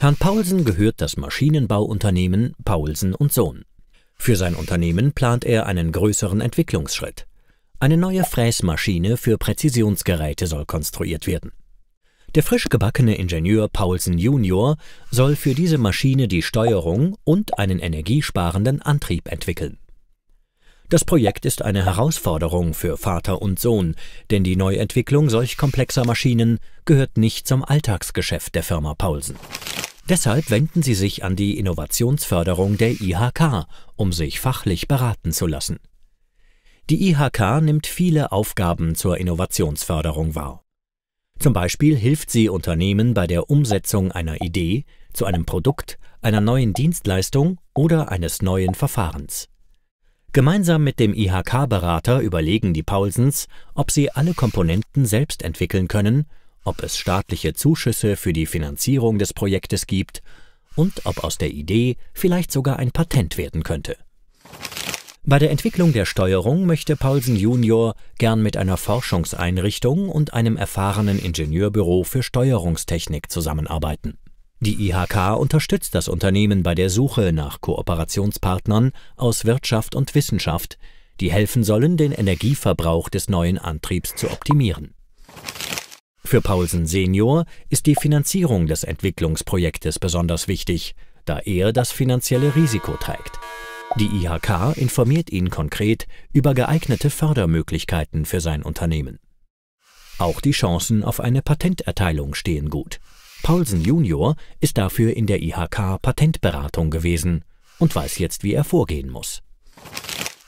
Herrn Paulsen gehört das Maschinenbauunternehmen Paulsen und Sohn. Für sein Unternehmen plant er einen größeren Entwicklungsschritt. Eine neue Fräsmaschine für Präzisionsgeräte soll konstruiert werden. Der frisch gebackene Ingenieur Paulsen Junior soll für diese Maschine die Steuerung und einen energiesparenden Antrieb entwickeln. Das Projekt ist eine Herausforderung für Vater und Sohn, denn die Neuentwicklung solch komplexer Maschinen gehört nicht zum Alltagsgeschäft der Firma Paulsen. Deshalb wenden sie sich an die Innovationsförderung der IHK, um sich fachlich beraten zu lassen. Die IHK nimmt viele Aufgaben zur Innovationsförderung wahr. Zum Beispiel hilft sie Unternehmen bei der Umsetzung einer Idee, zu einem Produkt, einer neuen Dienstleistung oder eines neuen Verfahrens. Gemeinsam mit dem IHK-Berater überlegen die Paulsens, ob sie alle Komponenten selbst entwickeln können ob es staatliche Zuschüsse für die Finanzierung des Projektes gibt und ob aus der Idee vielleicht sogar ein Patent werden könnte. Bei der Entwicklung der Steuerung möchte Paulsen Junior gern mit einer Forschungseinrichtung und einem erfahrenen Ingenieurbüro für Steuerungstechnik zusammenarbeiten. Die IHK unterstützt das Unternehmen bei der Suche nach Kooperationspartnern aus Wirtschaft und Wissenschaft, die helfen sollen, den Energieverbrauch des neuen Antriebs zu optimieren. Für Paulsen Senior ist die Finanzierung des Entwicklungsprojektes besonders wichtig, da er das finanzielle Risiko trägt. Die IHK informiert ihn konkret über geeignete Fördermöglichkeiten für sein Unternehmen. Auch die Chancen auf eine Patenterteilung stehen gut. Paulsen Junior ist dafür in der IHK Patentberatung gewesen und weiß jetzt, wie er vorgehen muss.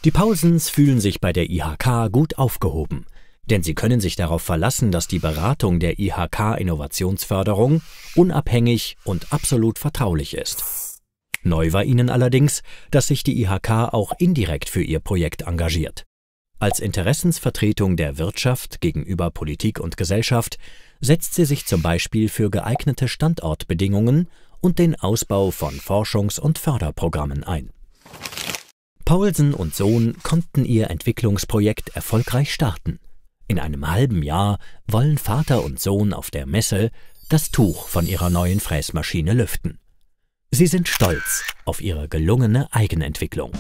Die Paulsens fühlen sich bei der IHK gut aufgehoben denn Sie können sich darauf verlassen, dass die Beratung der IHK Innovationsförderung unabhängig und absolut vertraulich ist. Neu war Ihnen allerdings, dass sich die IHK auch indirekt für Ihr Projekt engagiert. Als Interessensvertretung der Wirtschaft gegenüber Politik und Gesellschaft setzt sie sich zum Beispiel für geeignete Standortbedingungen und den Ausbau von Forschungs- und Förderprogrammen ein. Paulsen und Sohn konnten ihr Entwicklungsprojekt erfolgreich starten. In einem halben Jahr wollen Vater und Sohn auf der Messe das Tuch von ihrer neuen Fräsmaschine lüften. Sie sind stolz auf ihre gelungene Eigenentwicklung.